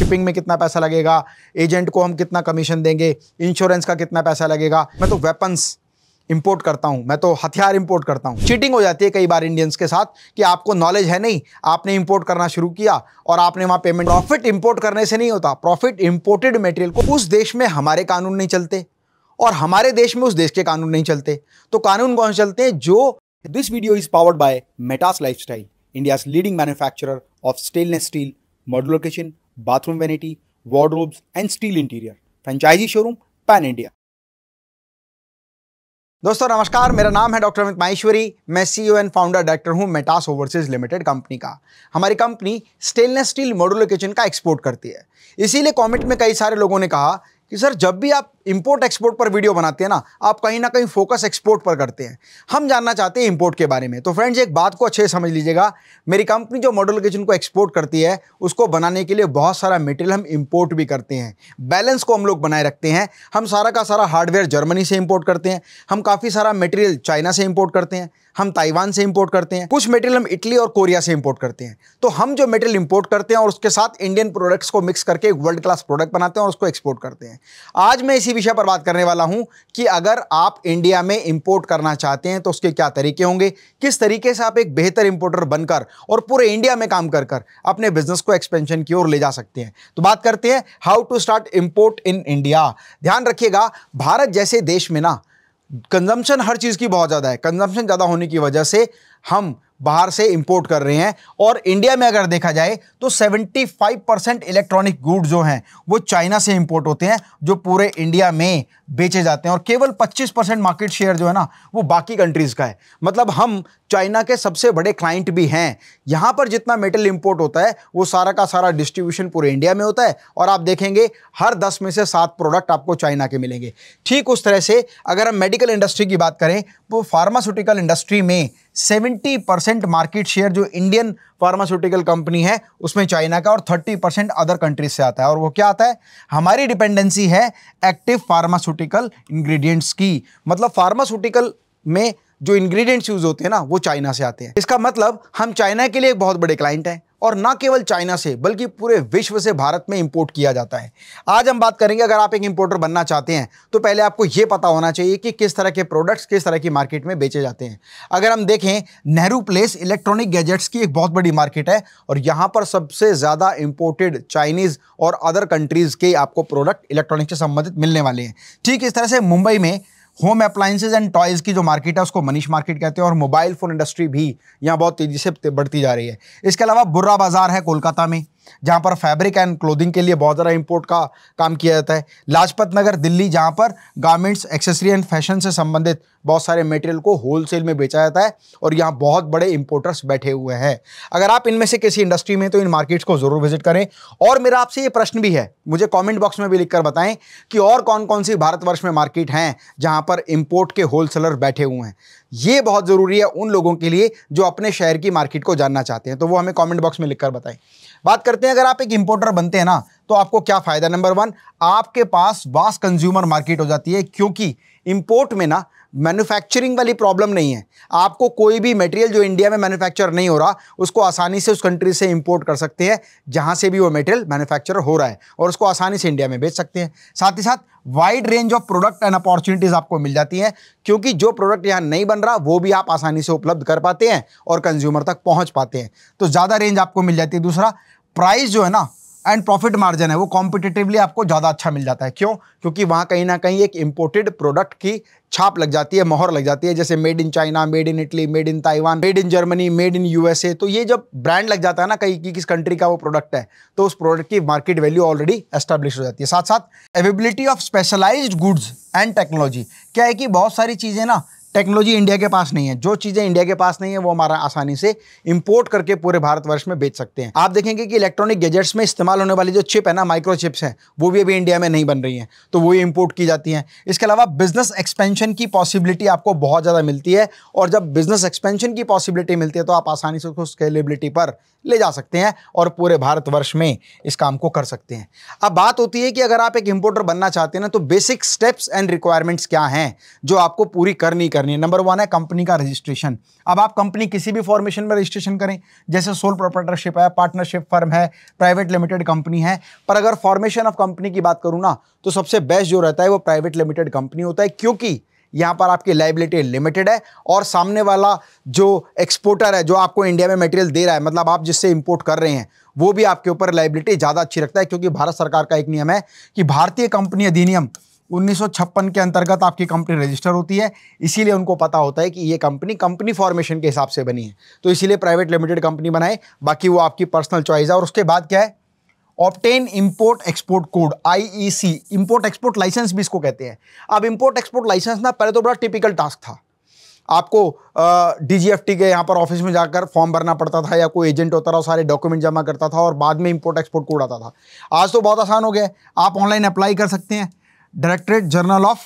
shipping में कितना पैसा लगेगा एजेंट को हम कितना कमीशन देंगे इंश्योरेंस का कितना पैसा लगेगा मैं तो वेपन्स इंपोर्ट करता हूँ मैं तो हथियार इंपोर्ट करता हूँ चीटिंग हो जाती है कई बार इंडियंस के साथ कि आपको नॉलेज है नहीं आपने इंपोर्ट करना शुरू किया और आपने वहाँ पेमेंट प्रॉफिट इंपोर्ट करने से नहीं होता प्रॉफिट इंपोर्टेड मटेरियल को उस देश में हमारे कानून नहीं चलते और हमारे देश में उस देश के कानून नहीं चलते तो कानून कौन चलते हैं जो this video is powered by Metas lifestyle India leading manufacturer of stainless steel modular kitchen bathroom vanity wardrobes and steel interior franchise showroom pan India दोस्तों नमस्कार मेरा नाम है डॉक्टर अमित माहेश्वरी मैं सीईओ एंड फाउंडर डायरेक्टर हूं मेटास ओवरसीज लिमिटेड कंपनी का हमारी company stainless steel modular kitchen का एक्सपोर्ट करती है इसीलिए कमेंट में कई सारे लोगों ने कहा कि सर जब भी आप इम्पोर्ट एक्सपोर्ट पर वीडियो बनाते हैं ना आप कहीं ना कहीं फोकस एक्सपोर्ट पर करते हैं हम जानना चाहते हैं इम्पोर्ट के बारे में तो फ्रेंड्स एक बात को अच्छे से समझ लीजिएगा मेरी कंपनी जो मॉडल किचन को एक्सपोर्ट करती है उसको बनाने के लिए बहुत सारा मटेरियल हम इम्पोर्ट भी करते हैं बैलेंस को हम लोग बनाए रखते हैं हम सारा का सारा हार्डवेयर जर्मनी से इम्पोर्ट करते हैं हम काफ़ी सारा मटेरियल चाइना से इम्पोर्ट करते हैं हम ताइवान से इम्पोर्ट करते हैं कुछ मटेरियल हम इटली और कोरिया से इम्पोर्ट करते हैं तो हम जो मटेरियल इम्पोर्ट करते हैं और उसके साथ इंडियन प्रोडक्ट्स को मिक्स करके वर्ल्ड क्लास प्रोडक्ट बनाते हैं और उसको एक्सपोर्ट करते हैं आज मैं इसी इसी विषय पर बात करने वाला हूं कि अगर आप इंडिया में इंपोर्ट करना चाहते हैं तो उसके क्या तरीके होंगे किस तरीके से आप एक बेहतर इंपोर्टर बनकर और पूरे इंडिया में काम कर कर अपने बिजनेस को एक्सपेंशन की ओर ले जा सकते हैं तो बात करते हैं how to start import in India ध्यान रखिएगा भारत जैसे देश में ना कंजम्पशन हर चीज़ की बहुत ज़्यादा है कंजम्पशन ज़्यादा होने की वजह से हम बाहर से इंपोर्ट कर रहे हैं और इंडिया में अगर देखा जाए तो 75 परसेंट इलेक्ट्रॉनिक गुड जो हैं वो चाइना से इंपोर्ट होते हैं जो पूरे इंडिया में बेचे जाते हैं और केवल 25 परसेंट मार्केट शेयर जो है ना वो बाकी कंट्रीज़ का है मतलब हम चाइना के सबसे बड़े क्लाइंट भी हैं यहाँ पर जितना मेटल इम्पोर्ट होता है वो सारा का सारा डिस्ट्रीब्यूशन पूरे इंडिया में होता है और आप देखेंगे हर दस में से सात प्रोडक्ट आपको चाइना के मिलेंगे ठीक उस तरह से अगर हम मेडिकल इंडस्ट्री की बात करें तो फार्मास्यूटिकल इंडस्ट्री में सेवेंटी परसेंट मार्केट शेयर जो इंडियन फार्मास्यूटिकल कंपनी है उसमें चाइना का और थर्टी परसेंट अदर कंट्रीज से आता है और वो क्या आता है हमारी डिपेंडेंसी है एक्टिव फार्मास्यूटिकल इंग्रेडिएंट्स की मतलब फार्मास्यूटिकल में जो इंग्रेडिएंट्स यूज होते हैं ना वो चाइना से आते हैं इसका मतलब हम चाइना के लिए एक बहुत बड़े क्लाइंट हैं और ना केवल चाइना से बल्कि पूरे विश्व से भारत में इंपोर्ट किया जाता है आज हम बात करेंगे अगर आप एक इंपोर्टर बनना चाहते हैं तो पहले आपको ये पता होना चाहिए कि किस तरह के प्रोडक्ट्स किस तरह की मार्केट में बेचे जाते हैं अगर हम देखें नेहरू प्लेस इलेक्ट्रॉनिक गैजेट्स की एक बहुत बड़ी मार्केट है और यहाँ पर सबसे ज़्यादा इम्पोर्टेड चाइनीज़ और अदर कंट्रीज़ के आपको प्रोडक्ट इलेक्ट्रॉनिक से संबंधित मिलने वाले हैं ठीक इस तरह से मुंबई में होम अप्लाइंसेज एंड टॉयज़ की जो मार्केट है उसको मनीष मार्केट कहते हैं और मोबाइल फ़ोन इंडस्ट्री भी यहाँ बहुत तेज़ी से बढ़ती जा रही है इसके अलावा बुर्रा बाज़ार है कोलकाता में जहाँ पर फैब्रिक एंड क्लोथिंग के लिए बहुत ज़्यादा इम्पोर्ट का काम किया जाता है लाजपत नगर दिल्ली जहाँ पर गारमेंट्स एक्सेसरी एंड फैशन से संबंधित बहुत सारे मटेरियल को होलसेल में बेचा जाता है और यहाँ बहुत बड़े इंपोर्टर्स बैठे हुए हैं अगर आप इनमें से किसी इंडस्ट्री में तो इन मार्केट्स को ज़रूर विजिट करें और मेरा आपसे ये प्रश्न भी है मुझे कॉमेंट बॉक्स में भी लिखकर बताएं कि और कौन कौन सी भारतवर्ष में मार्केट हैं जहाँ पर इम्पोर्ट के होलसेलर बैठे हुए हैं ये बहुत ज़रूरी है उन लोगों के लिए जो अपने शहर की मार्केट को जानना चाहते हैं तो वो हमें कॉमेंट बॉक्स में लिखकर बताएं बात करते हैं अगर आप एक इंपोर्टर बनते हैं ना तो आपको क्या फ़ायदा नंबर वन आपके पास वास कंज्यूमर मार्केट हो जाती है क्योंकि इम्पोर्ट में ना मैन्युफैक्चरिंग वाली प्रॉब्लम नहीं है आपको कोई भी मटेरियल जो इंडिया में मैन्युफैक्चर नहीं हो रहा उसको आसानी से उस कंट्री से इंपोर्ट कर सकते हैं जहाँ से भी वो मटेरियल मैन्युफैक्चर हो रहा है और उसको आसानी से इंडिया में बेच सकते हैं साथ ही साथ wide range of product and opportunities आपको मिल जाती हैं क्योंकि जो प्रोडक्ट यहाँ नहीं बन रहा वो भी आप आसानी से उपलब्ध कर पाते हैं और कंज्यूमर तक पहुँच पाते हैं तो ज़्यादा रेंज आपको मिल जाती है दूसरा प्राइस जो है ना एंड प्रॉफिट मार्जिन है वो कॉम्पिटेटिवली आपको ज़्यादा अच्छा मिल जाता है क्यों क्योंकि वहाँ कहीं ना कहीं एक इम्पोर्टेड प्रोडक्ट की छाप लग जाती है मोहर लग जाती है जैसे made in China made in Italy made in Taiwan made in Germany made in USA तो ये जब ब्रांड लग जाता है ना कहीं किस कंट्री का वो प्रोडक्ट है तो उस प्रोडक्ट की मार्केट वैल्यू ऑलरेडी एस्टेब्लिश हो जाती है साथ साथ availability of specialised goods and technology क्या है कि बहुत सारी चीज़ें ना टेक्नोलॉजी इंडिया के पास नहीं है जो चीज़ें इंडिया के पास नहीं है वो हमारा आसानी से इंपोर्ट करके पूरे भारतवर्ष में बेच सकते हैं आप देखेंगे कि इलेक्ट्रॉनिक गैजेट्स में इस्तेमाल होने वाली जो चिप है ना माइक्रो चिप्स हैं वो भी अभी इंडिया में नहीं बन रही हैं तो वो इम्पोर्ट की जाती हैं इसके अलावा बिजनेस एक्सपेंशन की पॉसिबिलिटी आपको बहुत ज़्यादा मिलती है और जब बिजनेस एक्सपेंशन की पॉसिबिलिटी मिलती है तो आप आसानी से उसको स्केलेबिलिटी पर ले जा सकते हैं और पूरे भारतवर्ष में इस काम को कर सकते हैं अब बात होती है कि अगर आप एक इम्पोर्टर बनना चाहते हैं ना तो बेसिक स्टेप्स एंड रिक्वायरमेंट्स क्या हैं जो आपको पूरी करनी करनी है नंबर वन है कंपनी का रजिस्ट्रेशन अब आप कंपनी किसी भी फॉर्मेशन में रजिस्ट्रेशन करें जैसे सोल प्रोपर्टरशिप है पार्टनरशिप फर्म है प्राइवेट लिमिटेड कंपनी है पर अगर फॉर्मेशन ऑफ कंपनी की बात करूँ ना तो सबसे बेस्ट जो रहता है वो प्राइवेट लिमिटेड कंपनी होता है क्योंकि यहाँ पर आपकी लाइबिलिटी लिमिटेड है और सामने वाला जो एक्सपोर्टर है जो आपको इंडिया में मटेरियल दे रहा है मतलब आप जिससे इंपोर्ट कर रहे हैं वो भी आपके ऊपर लाइबिलिटी ज़्यादा अच्छी रखता है क्योंकि भारत सरकार का एक नियम है कि भारतीय कंपनी अधिनियम उन्नीस के अंतर्गत आपकी कंपनी रजिस्टर होती है इसीलिए उनको पता होता है कि ये कंपनी कंपनी फॉर्मेशन के हिसाब से बनी है तो इसीलिए प्राइवेट लिमिटेड कंपनी बनाए बाकी वो आपकी पर्सनल चॉइस है और उसके बाद क्या है ऑप्टेन इंपोर्ट एक्सपोर्ट कोड सी इंपोर्ट एक्सपोर्ट लाइसेंस भी इसको कहते हैं अब इंपोर्ट एक्सपोर्ट लाइसेंस ना पहले तो बड़ा टिपिकल टास्क था आपको डीजीएफटी के यहाँ पर ऑफिस में जाकर फॉर्म भरना पड़ता था या कोई एजेंट होता था सारे डॉक्यूमेंट जमा करता था और बाद में इंपोर्ट एक्सपोर्ट कोड आता था आज तो बहुत आसान हो गया आप ऑनलाइन अप्लाई कर सकते हैं directorate general of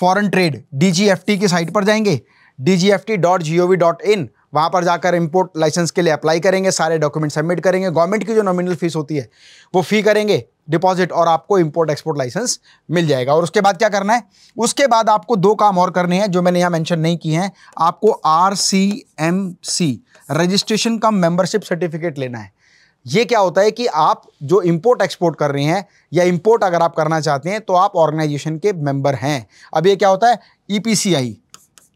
foreign trade DGFT की साइट पर जाएंगे dgft.gov.in वहाँ पर जाकर इंपोर्ट लाइसेंस के लिए अप्लाई करेंगे सारे डॉक्यूमेंट सबमिट करेंगे गवर्नमेंट की जो नॉमिनल फीस होती है वो फी करेंगे डिपॉजिट और आपको इंपोर्ट एक्सपोर्ट लाइसेंस मिल जाएगा और उसके बाद क्या करना है उसके बाद आपको दो काम और करने हैं जो मैंने यहाँ मेंशन नहीं किए हैं आपको आर रजिस्ट्रेशन का मेंबरशिप सर्टिफिकेट लेना है ये क्या होता है कि आप जो इंपोर्ट एक्सपोर्ट कर रहे हैं या इंपोर्ट अगर आप करना चाहते हैं तो आप ऑर्गेनाइजेशन के मेंबर हैं अब ये क्या होता है E e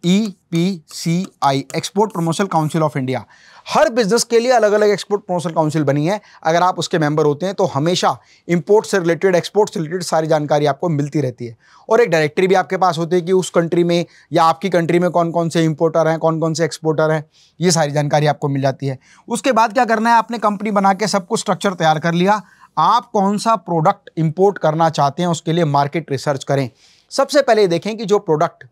E P C I export promotion council of India हर बिजनेस के लिए अलग अलग एक्सपोर्ट प्रमोशन काउंसिल बनी है अगर आप उसके मेंबर होते हैं तो हमेशा इंपोर्ट से रिलेटेड एक्सपोर्ट से रिलेटेड सारी जानकारी आपको मिलती रहती है और एक डायरेक्टरी भी आपके पास होती है कि उस कंट्री में या आपकी कंट्री में कौन कौन से इंपोर्टर हैं कौन कौन से एक्सपोर्टर हैं ये सारी जानकारी आपको मिल जाती है उसके बाद क्या करना है आपने कंपनी बना के सबको स्ट्रक्चर तैयार कर लिया आप कौन सा प्रोडक्ट इंपोर्ट करना चाहते हैं उसके लिए मार्केट रिसर्च करें सबसे पहले देखें कि जो प्रोडक्ट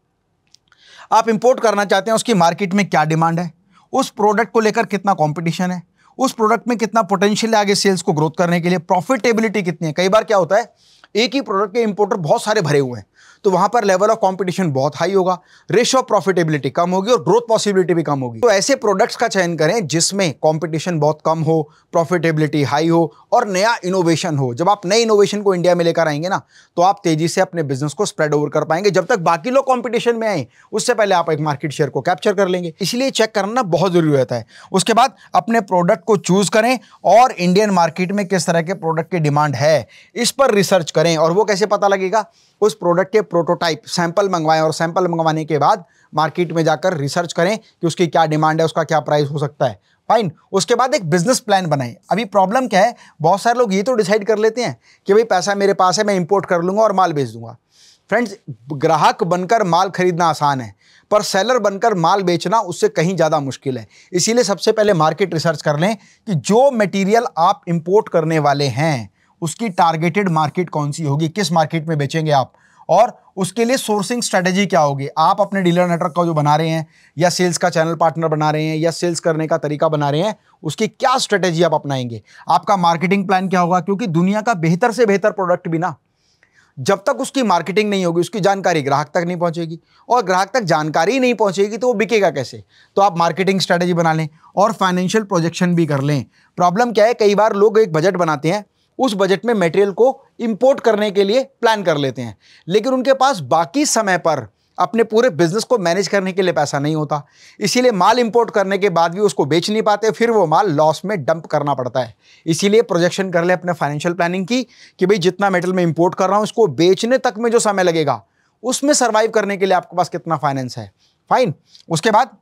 आप इंपोर्ट करना चाहते हैं उसकी मार्केट में क्या डिमांड है उस प्रोडक्ट को लेकर कितना कॉम्पिटिशन है उस प्रोडक्ट में कितना पोटेंशियल है आगे सेल्स को ग्रोथ करने के लिए प्रॉफिटेबिलिटी कितनी है कई बार क्या होता है एक ही प्रोडक्ट के इंपोर्टर बहुत सारे भरे हुए हैं तो वहां पर लेवल ऑफ कॉम्पिटिशन बहुत हाई होगा रेश ऑफ प्रॉफिटेबिलिटी कम होगी और ग्रोथ पॉसिबिलिटी भी कम होगी तो ऐसे प्रोडक्ट्स का चयन करें जिसमें कॉम्पिटिशन बहुत कम हो प्रॉफिटेबिलिटी हाई हो और नया इनोवेशन हो जब आप नए इनोवेशन को इंडिया में लेकर आएंगे ना तो आप तेजी से अपने बिजनेस को स्प्रेड ओवर कर पाएंगे जब तक बाकी लोग कॉम्पिटिशन में आए उससे पहले आप एक मार्केट शेयर को कैप्चर कर लेंगे इसलिए चेक करना बहुत जरूरी रहता है उसके बाद अपने प्रोडक्ट को चूज करें और इंडियन मार्केट में किस तरह के प्रोडक्ट की डिमांड है इस पर रिसर्च करें और वो कैसे पता लगेगा उस प्रोडक्ट के प्रोटोटाइप सैंपल मंगवाएं और सैंपल मंगवाने के बाद मार्केट में जाकर रिसर्च करें कि उसकी क्या डिमांड है उसका क्या प्राइस हो सकता है फाइन उसके बाद एक बिजनेस प्लान बनाएं अभी प्रॉब्लम क्या है बहुत सारे लोग ये तो डिसाइड कर लेते हैं कि भाई पैसा मेरे पास है मैं इंपोर्ट कर लूँगा और माल बेच दूंगा फ्रेंड्स ग्राहक बनकर माल खरीदना आसान है पर सेलर बनकर माल बेचना उससे कहीं ज़्यादा मुश्किल है इसीलिए सबसे पहले मार्केट रिसर्च कर लें कि जो मटेरियल आप इंपोर्ट करने वाले हैं उसकी टारगेटेड मार्केट कौन सी होगी किस मार्केट में बेचेंगे आप और उसके लिए सोर्सिंग स्ट्रेटेजी क्या होगी आप अपने डीलर नेटवर्क का जो बना रहे हैं या सेल्स का चैनल पार्टनर बना रहे हैं या सेल्स करने का तरीका बना रहे हैं उसकी क्या स्ट्रेटेजी आप अपनाएंगे आपका मार्केटिंग प्लान क्या होगा क्योंकि दुनिया का बेहतर से बेहतर प्रोडक्ट भी ना जब तक उसकी मार्केटिंग नहीं होगी उसकी जानकारी ग्राहक तक नहीं पहुंचेगी और ग्राहक तक जानकारी ही नहीं पहुंचेगी तो वो बिकेगा कैसे तो आप मार्केटिंग स्ट्रेटेजी बना लें और फाइनेंशियल प्रोजेक्शन भी कर लें प्रॉब्लम क्या है कई बार लोग एक बजट बनाते हैं उस बजट में मटेरियल को इंपोर्ट करने के लिए प्लान कर लेते हैं लेकिन उनके पास बाकी समय पर अपने पूरे बिजनेस को मैनेज करने के लिए पैसा नहीं होता इसीलिए माल इंपोर्ट करने के बाद भी उसको बेच नहीं पाते फिर वो माल लॉस में डंप करना पड़ता है इसीलिए प्रोजेक्शन कर ले अपने फाइनेंशियल प्लानिंग की कि भाई जितना मेटल मैं इंपोर्ट कर रहा हूँ उसको बेचने तक में जो समय लगेगा उसमें सर्वाइव करने के लिए आपके पास कितना फाइनेंस है फाइन उसके बाद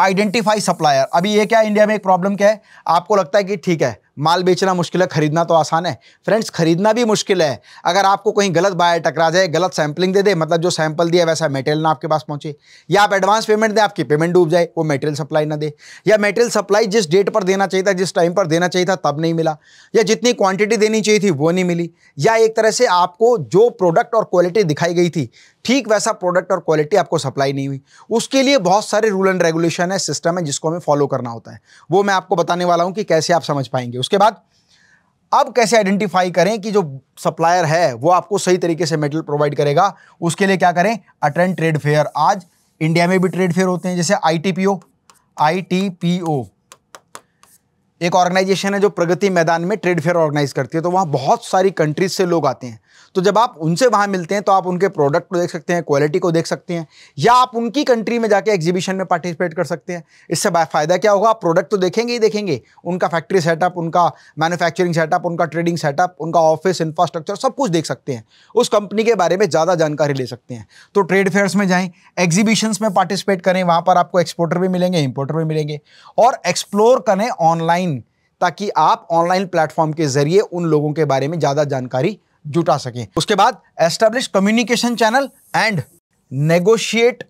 आइडेंटिफाई सप्लायर अभी ये क्या इंडिया में एक प्रॉब्लम क्या है आपको लगता है कि ठीक है माल बेचना मुश्किल है खरीदना तो आसान है फ्रेंड्स खरीदना भी मुश्किल है अगर आपको कहीं गलत बायर टकरा जाए गलत सैम्पलिंग दे दे मतलब जो सैंपल दिया वैसा मेटेरियल ना आपके पास पहुंचे या आप एडवांस पेमेंट दें आपकी पेमेंट डूब जाए वो मेटेरियल सप्लाई ना दे या मेटेरियल सप्लाई जिस डेट पर देना चाहिए था जिस टाइम पर देना चाहिए था तब नहीं मिला या जितनी क्वांटिटी देनी चाहिए थी वो नहीं मिली या एक तरह से आपको जो प्रोडक्ट और क्वालिटी दिखाई गई थी ठीक वैसा प्रोडक्ट और क्वालिटी आपको सप्लाई नहीं हुई उसके लिए बहुत सारे रूल एंड रेगुलेशन है सिस्टम है जिसको हमें फॉलो करना होता है वो मैं आपको बताने वाला हूँ कि कैसे आप समझ पाएंगे उसके बाद अब कैसे आइडेंटिफाई करें कि जो सप्लायर है वो आपको सही तरीके से मेटेरियल प्रोवाइड करेगा उसके लिए क्या करें अटेंड ट्रेड फेयर आज इंडिया में भी ट्रेड फेयर होते हैं जैसे I T P O I T P O एक ऑर्गेनाइजेशन है जो प्रगति मैदान में ट्रेड फेयर ऑर्गेनाइज करती है तो वहाँ बहुत सारी कंट्रीज से लोग आते हैं तो जब आप उनसे वहाँ मिलते हैं तो आप उनके प्रोडक्ट को देख सकते हैं क्वालिटी को देख सकते हैं या आप उनकी कंट्री में जाके एग्जीबिशन में पार्टिसिपेट कर सकते हैं इससे फ़ायदा क्या होगा आप प्रोडक्ट तो देखेंगे ही देखेंगे उनका फैक्ट्री सेटअप उनका मैन्युफैक्चरिंग सेटअप उनका ट्रेडिंग सेटअप उनका ऑफिस इंफ्रास्ट्रक्चर सब कुछ देख सकते हैं उस कंपनी के बारे में ज़्यादा जानकारी ले सकते हैं तो ट्रेड फेयर्स में जाएँ एग्जीबिशंस में पार्टिसिपेट करें वहाँ पर आपको एक्सपोर्टर भी मिलेंगे इम्पोर्टर भी मिलेंगे और एक्सप्लोर करें ऑनलाइन ताकि आप ऑनलाइन प्लेटफॉर्म के जरिए उन लोगों के बारे में ज़्यादा जानकारी जुटा सकें उसके बाद establish communication channel and negotiate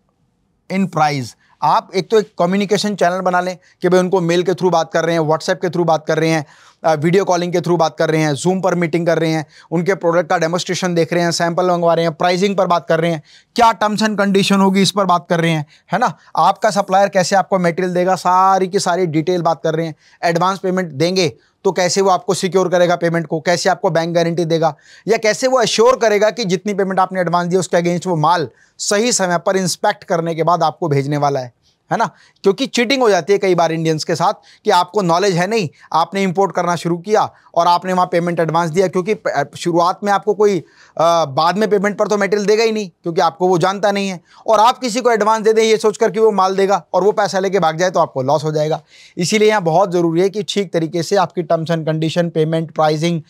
in price आप एक तो एक कम्युनिकेशन चैनल बना लें कि भाई उनको मेल के थ्रू बात कर रहे हैं व्हाट्सएप के थ्रू बात कर रहे हैं वीडियो कॉलिंग के थ्रू बात कर रहे हैं जूम पर मीटिंग कर रहे हैं उनके प्रोडक्ट का डेमोस्ट्रेशन देख रहे हैं सैंपल मंगवा रहे हैं प्राइसिंग पर बात कर रहे हैं क्या टर्म्स एंड कंडीशन होगी इस पर बात कर रहे हैं है ना आपका सप्लायर कैसे आपको मेटेरियल देगा सारी की सारी डिटेल बात कर रहे हैं एडवांस पेमेंट देंगे तो कैसे वो आपको सिक्योर करेगा पेमेंट को कैसे आपको बैंक गारंटी देगा या कैसे वो एश्योर करेगा कि जितनी पेमेंट आपने एडवांस दिया उसके अगेंस्ट वो माल सही समय पर इंस्पेक्ट करने के बाद आपको भेजने वाला है है ना क्योंकि चीटिंग हो जाती है कई बार इंडियंस के साथ कि आपको नॉलेज है नहीं आपने इंपोर्ट करना शुरू किया और आपने वहाँ पेमेंट एडवांस दिया क्योंकि शुरुआत में आपको कोई आ, बाद में पेमेंट पर तो मेटेरियल देगा ही नहीं क्योंकि आपको वो जानता नहीं है और आप किसी को एडवांस दे दें ये सोचकर कि वो माल देगा और वो पैसा लेके भाग जाए तो आपको लॉस हो जाएगा इसीलिए यहाँ बहुत ज़रूरी है कि ठीक तरीके से आपकी terms and condition payment pricing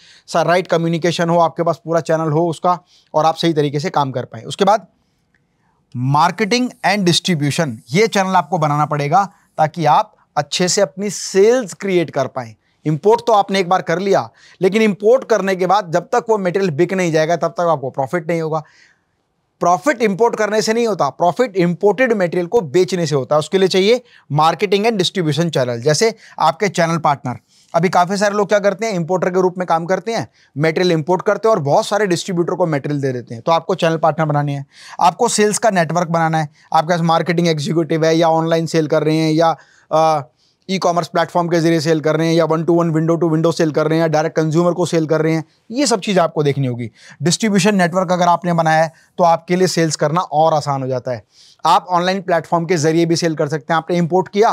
right communication हो आपके पास पूरा चैनल हो उसका और आप सही तरीके से काम कर पाएँ उसके बाद मार्केटिंग एंड डिस्ट्रीब्यूशन ये चैनल आपको बनाना पड़ेगा ताकि आप अच्छे से अपनी सेल्स क्रिएट कर पाए इंपोर्ट तो आपने एक बार कर लिया लेकिन इंपोर्ट करने के बाद जब तक वो मटेरियल बिक नहीं जाएगा तब तक आपको प्रॉफिट नहीं होगा प्रॉफिट इंपोर्ट करने से नहीं होता प्रॉफिट इंपोर्टेड मटेरियल को बेचने से होता है उसके लिए चाहिए मार्केटिंग एंड डिस्ट्रीब्यूशन चैनल जैसे आपके चैनल पार्टनर अभी काफ़ी सारे लोग क्या करते हैं इंपोर्टर के रूप में काम करते हैं मेटेरियल इंपोर्ट करते हैं और बहुत सारे डिस्ट्रीब्यूटर को मेटेरियल दे देते हैं तो आपको चैनल पार्टनर बनाने हैं आपको सेल्स का नेटवर्क बनाना है आपके पास मार्केटिंग एग्जीक्यूटिव है या ऑनलाइन सेल कर रहे हैं या ई कॉमर्स प्लेटफॉर्म के जरिए सेल कर रहे हैं या one to one window to window sale कर रहे हैं या डायरेक्ट कंज्यूमर को सेल कर रहे हैं ये सब चीज़ आपको देखनी होगी डिस्ट्रीब्यूशन नेटवर्क अगर आपने बनाया है तो आपके लिए सेल्स करना और आसान हो जाता है आप ऑनलाइन प्लेटफॉर्म के ज़रिए भी सेल कर सकते हैं आपने इंपोर्ट किया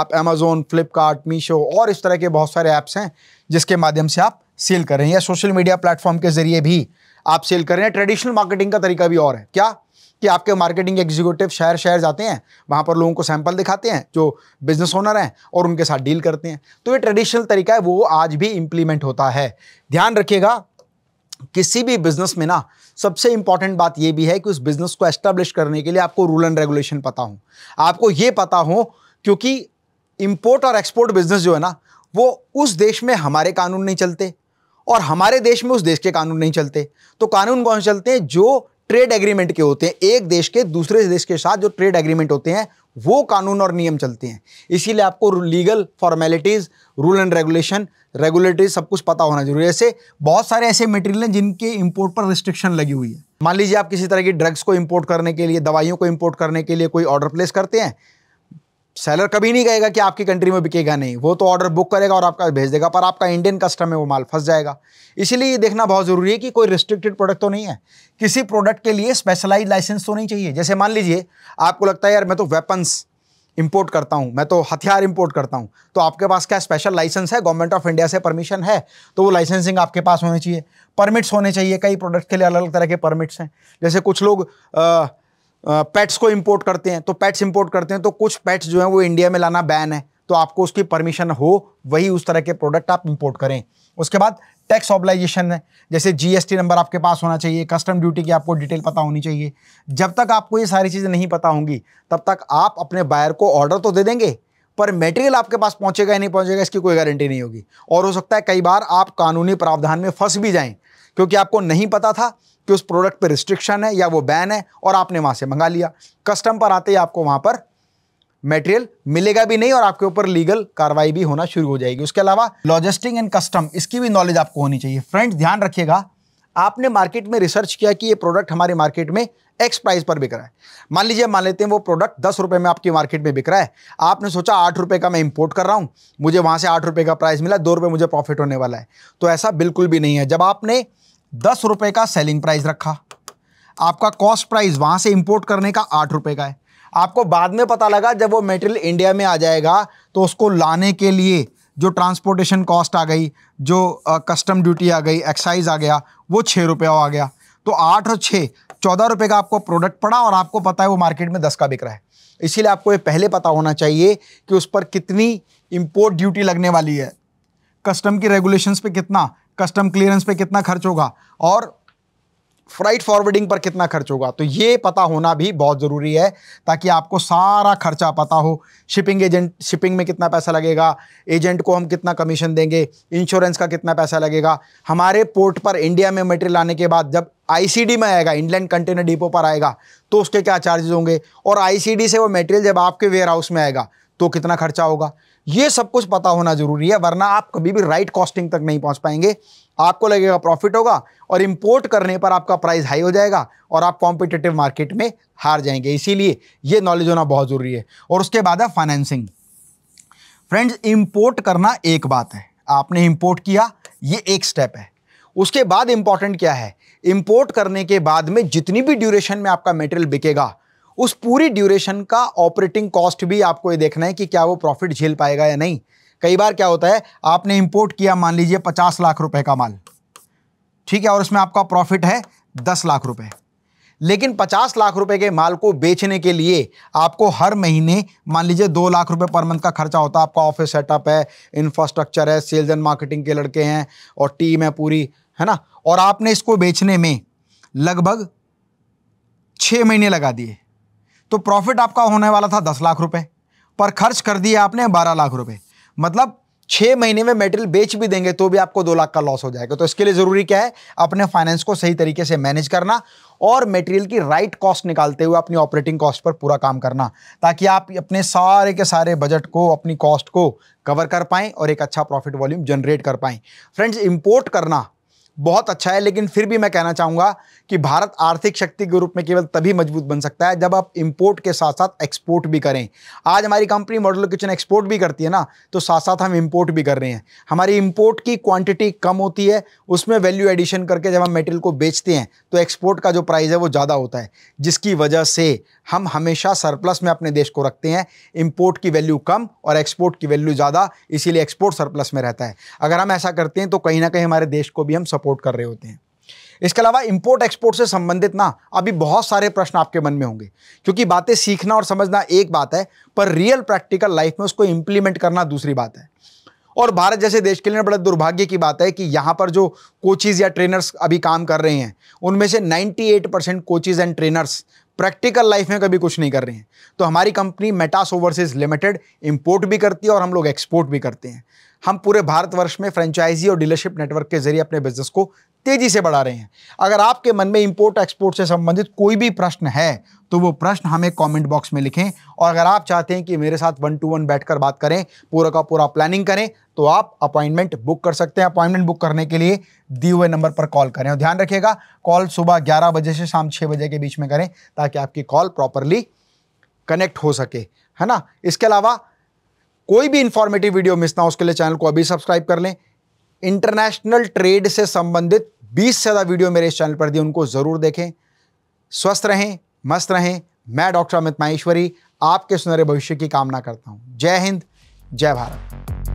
आप अमेज़ोन फ्लिपकार्ट मीशो और इस तरह के बहुत सारे ऐप्स हैं जिसके माध्यम से आप सेल कर रहे हैं या सोशल मीडिया प्लेटफॉर्म के ज़रिए भी आप सेल कर रहे हैं ट्रेडिशनल मार्केटिंग का तरीका भी और है क्या कि आपके मार्केटिंग एग्जीक्यूटिव शहर शहर जाते हैं वहाँ पर लोगों को सैंपल दिखाते हैं जो बिजनेस ओनर हैं और उनके साथ डील करते हैं तो ये ट्रेडिशनल तरीका है वो आज भी इम्प्लीमेंट होता है ध्यान रखिएगा किसी भी बिजनेस में ना सबसे इंपॉर्टेंट बात यह भी है कि उस बिजनेस को एस्टेब्लिश करने के लिए आपको रूल एंड रेगुलेशन पता हो आपको यह पता हो क्योंकि इंपोर्ट और एक्सपोर्ट बिजनेस जो है ना वो उस देश में हमारे कानून नहीं चलते और हमारे देश में उस देश के कानून नहीं चलते तो कानून कौन चलते हैं जो ट्रेड एग्रीमेंट के होते हैं एक देश के दूसरे देश के साथ जो ट्रेड एग्रीमेंट होते हैं वो कानून और नियम चलते हैं इसीलिए आपको legal formalities rule and regulation regulatory सब कुछ पता होना जरूरी है ऐसे बहुत सारे ऐसे मटेरियल हैं जिनके इंपोर्ट पर रिस्ट्रिक्शन लगी हुई है मान लीजिए आप किसी तरह की ड्रग्स को इंपोर्ट करने के लिए दवाइयों को इंपोर्ट करने के लिए कोई ऑर्डर प्लेस करते हैं सेलर कभी नहीं कहेगा कि आपकी कंट्री में बिकेगा नहीं वो तो ऑर्डर बुक करेगा और आपका भेज देगा पर आपका इंडियन कस्टम है वो माल फंस जाएगा इसीलिए ये देखना बहुत ज़रूरी है कि कोई रिस्ट्रिक्टेड प्रोडक्ट तो नहीं है किसी प्रोडक्ट के लिए स्पेशलाइज लाइसेंस तो नहीं चाहिए जैसे मान लीजिए आपको लगता है यार मैं तो वेपन्स इंपोर्ट करता हूँ मैं तो हथियार इंपोर्ट करता हूँ तो आपके पास क्या स्पेशल लाइसेंस है गवर्नमेंट ऑफ इंडिया से परमिशन है तो वो लाइसेंसिंग आपके पास होने चाहिए परमिट्स होने चाहिए कई प्रोडक्ट के लिए अलग अलग तरह के परमिट्स हैं जैसे कुछ लोग आ, पेट्स को इंपोर्ट करते हैं तो पेट्स इंपोर्ट करते हैं तो कुछ पेट्स जो हैं वो इंडिया में लाना बैन है तो आपको उसकी परमिशन हो वही उस तरह के प्रोडक्ट आप इंपोर्ट करें उसके बाद टैक्स ऑब्लाइजेशन है जैसे जीएसटी नंबर आपके पास होना चाहिए कस्टम ड्यूटी की आपको डिटेल पता होनी चाहिए जब तक आपको ये सारी चीज़ें नहीं पता होंगी तब तक आप अपने बायर को ऑर्डर तो दे देंगे पर मेटेरियल आपके पास पहुंचेगा या नहीं पहुंचेगा इसकी कोई गारंटी नहीं होगी और हो सकता है कई बार आप कानूनी प्रावधान में फंस भी जाएं क्योंकि आपको नहीं पता था कि उस प्रोडक्ट पर रिस्ट्रिक्शन है या वो बैन है और आपने वहाँ से मंगा लिया कस्टम पर आते ही आपको वहाँ पर मटेरियल मिलेगा भी नहीं और आपके ऊपर लीगल कार्रवाई भी होना शुरू हो जाएगी उसके अलावा लॉजिस्टिक एंड कस्टम इसकी भी नॉलेज आपको होनी चाहिए फ्रेंड ध्यान रखिएगा आपने मार्केट में रिसर्च किया कि ये प्रोडक्ट हमारे मार्केट में एक्स प्राइस पर बिक रहा है मान लीजिए मान लेते हैं वो प्रोडक्ट दस रुपये में आपकी मार्केट में बिक रहा है आपने सोचा आठ रुपये का मैं इंपोर्ट कर रहा हूँ मुझे वहाँ से आठ रुपये का प्राइस मिला दो रुपये मुझे प्रॉफिट होने वाला है तो ऐसा बिल्कुल भी नहीं है जब आपने दस रुपये का सेलिंग प्राइस रखा आपका कॉस्ट प्राइस वहाँ से इंपोर्ट करने का आठ रुपये का है आपको बाद में पता लगा जब वो मेटेरियल इंडिया में आ जाएगा तो उसको लाने के लिए जो ट्रांसपोर्टेशन कॉस्ट आ गई जो कस्टम ड्यूटी आ गई एक्साइज आ गया वो छः रुपये आ गया तो आठ और छः चौदह रुपये का आपको प्रोडक्ट पड़ा और आपको पता है वो मार्केट में दस का बिक रहा है इसीलिए आपको ये पहले पता होना चाहिए कि उस पर कितनी इम्पोर्ट ड्यूटी लगने वाली है कस्टम की रेगुलेशंस पे कितना कस्टम क्लियरेंस पे कितना खर्च होगा और फ्राइट फॉरवर्डिंग पर कितना खर्च होगा तो ये पता होना भी बहुत ज़रूरी है ताकि आपको सारा खर्चा पता हो शिपिंग एजेंट शिपिंग में कितना पैसा लगेगा एजेंट को हम कितना कमीशन देंगे इंश्योरेंस का कितना पैसा लगेगा हमारे पोर्ट पर इंडिया में मटेरियल आने के बाद जब आईसीडी में आएगा इंडलैंड कंटेनर डिपो पर आएगा तो उसके क्या चार्जेस होंगे और आई से वो मेटेरियल जब आपके वेयर हाउस में आएगा तो कितना खर्चा होगा ये सब कुछ पता होना जरूरी है वरना आप कभी भी राइट कॉस्टिंग तक नहीं पहुंच पाएंगे आपको लगेगा प्रॉफिट होगा और इंपोर्ट करने पर आपका प्राइस हाई हो जाएगा और आप कॉम्पिटेटिव मार्केट में हार जाएंगे इसीलिए ये नॉलेज होना बहुत ज़रूरी है और उसके बाद है फाइनेंसिंग फ्रेंड्स इंपोर्ट करना एक बात है आपने इंपोर्ट किया ये एक स्टेप है उसके बाद इंपॉर्टेंट क्या है इंपोर्ट करने के बाद में जितनी भी ड्यूरेशन में आपका मेटेरियल बिकेगा उस पूरी ड्यूरेशन का ऑपरेटिंग कॉस्ट भी आपको ये देखना है कि क्या वो प्रॉफिट झेल पाएगा या नहीं कई बार क्या होता है आपने इंपोर्ट किया मान लीजिए पचास लाख रुपए का माल ठीक है और उसमें आपका प्रॉफिट है दस लाख रुपए लेकिन पचास लाख रुपए के माल को बेचने के लिए आपको हर महीने मान लीजिए दो लाख रुपए पर मंथ का खर्चा होता है आपका ऑफिस सेटअप है इंफ्रास्ट्रक्चर है सेल्स एंड मार्केटिंग के लड़के हैं और टीम है पूरी है ना और आपने इसको बेचने में लगभग छः महीने लगा दिए तो प्रॉफिट आपका होने वाला था दस लाख रुपए पर खर्च कर दिए आपने बारह लाख रुपए मतलब छः महीने में मेटेरियल बेच भी देंगे तो भी आपको दो लाख का लॉस हो जाएगा तो इसके लिए ज़रूरी क्या है अपने फाइनेंस को सही तरीके से मैनेज करना और मटेरियल की राइट कॉस्ट निकालते हुए अपनी ऑपरेटिंग कॉस्ट पर पूरा काम करना ताकि आप अपने सारे के सारे बजट को अपनी कॉस्ट को कवर कर पाएँ और एक अच्छा प्रॉफिट वॉल्यूम जनरेट कर पाएँ फ्रेंड्स इम्पोर्ट करना बहुत अच्छा है लेकिन फिर भी मैं कहना चाहूँगा कि भारत आर्थिक शक्ति के रूप में केवल तभी मजबूत बन सकता है जब आप इम्पोर्ट के साथ साथ एक्सपोर्ट भी करें आज हमारी कंपनी मॉडल किचन एक्सपोर्ट भी करती है ना तो साथ साथ हम इम्पोर्ट भी कर रहे हैं हमारी इम्पोर्ट की क्वांटिटी कम होती है उसमें वैल्यू एडिशन करके जब हम मेटेरियल को बेचते हैं तो एक्सपोर्ट का जो प्राइस है वो ज़्यादा होता है जिसकी वजह से हम हमेशा सरप्लस में अपने देश को रखते हैं इंपोर्ट की वैल्यू कम और एक्सपोर्ट की वैल्यू ज़्यादा इसीलिए एक्सपोर्ट सरप्लस में रहता है अगर हम ऐसा करते हैं तो कहीं ना कहीं हमारे देश को भी हम सपोर्ट कर रहे होते हैं इसके अलावा इंपोर्ट एक्सपोर्ट से संबंधित ना अभी बहुत सारे प्रश्न आपके मन में होंगे क्योंकि बातें सीखना और समझना एक बात है पर रियल प्रैक्टिकल लाइफ में उसको इम्प्लीमेंट करना दूसरी बात है और भारत जैसे देश के लिए बड़ा दुर्भाग्य की बात है कि यहाँ पर जो कोचिज़ या ट्रेनर्स अभी काम कर रहे हैं उनमें से 98 percent coaches and trainers practical life में कभी कुछ नहीं कर रही हैं तो हमारी कंपनी मेटास ओवरसीज लिमिटेड इंपोर्ट भी करती है और हम लोग एक्सपोर्ट भी करते हैं हम पूरे भारतवर्ष में फ्रेंचाइजी और डीलरशिप नेटवर्क के जरिए अपने बिजनेस को तेजी से बढ़ा रहे हैं अगर आपके मन में इंपोर्ट एक्सपोर्ट से संबंधित कोई भी प्रश्न है तो वो प्रश्न हमें कमेंट बॉक्स में लिखें और अगर आप चाहते हैं कि मेरे साथ वन टू वन बैठकर बात करें पूरा का पूरा प्लानिंग करें तो आप अपॉइंटमेंट बुक कर सकते हैं अपॉइंटमेंट बुक करने के लिए दिए हुए नंबर पर कॉल करें और ध्यान रखिएगा कॉल सुबह ग्यारह बजे से शाम छः बजे के बीच में करें ताकि आपकी कॉल प्रॉपरली कनेक्ट हो सके है ना इसके अलावा कोई भी इंफॉर्मेटिव वीडियो मिस ना उसके लिए चैनल को अभी सब्सक्राइब कर लें इंटरनेशनल ट्रेड से संबंधित 20 से ज़्यादा वीडियो मेरे इस चैनल पर दिए उनको ज़रूर देखें स्वस्थ रहें मस्त रहें मैं डॉक्टर अमित माहेश्वरी आपके सुनहरे भविष्य की कामना करता हूं जय हिंद जय भारत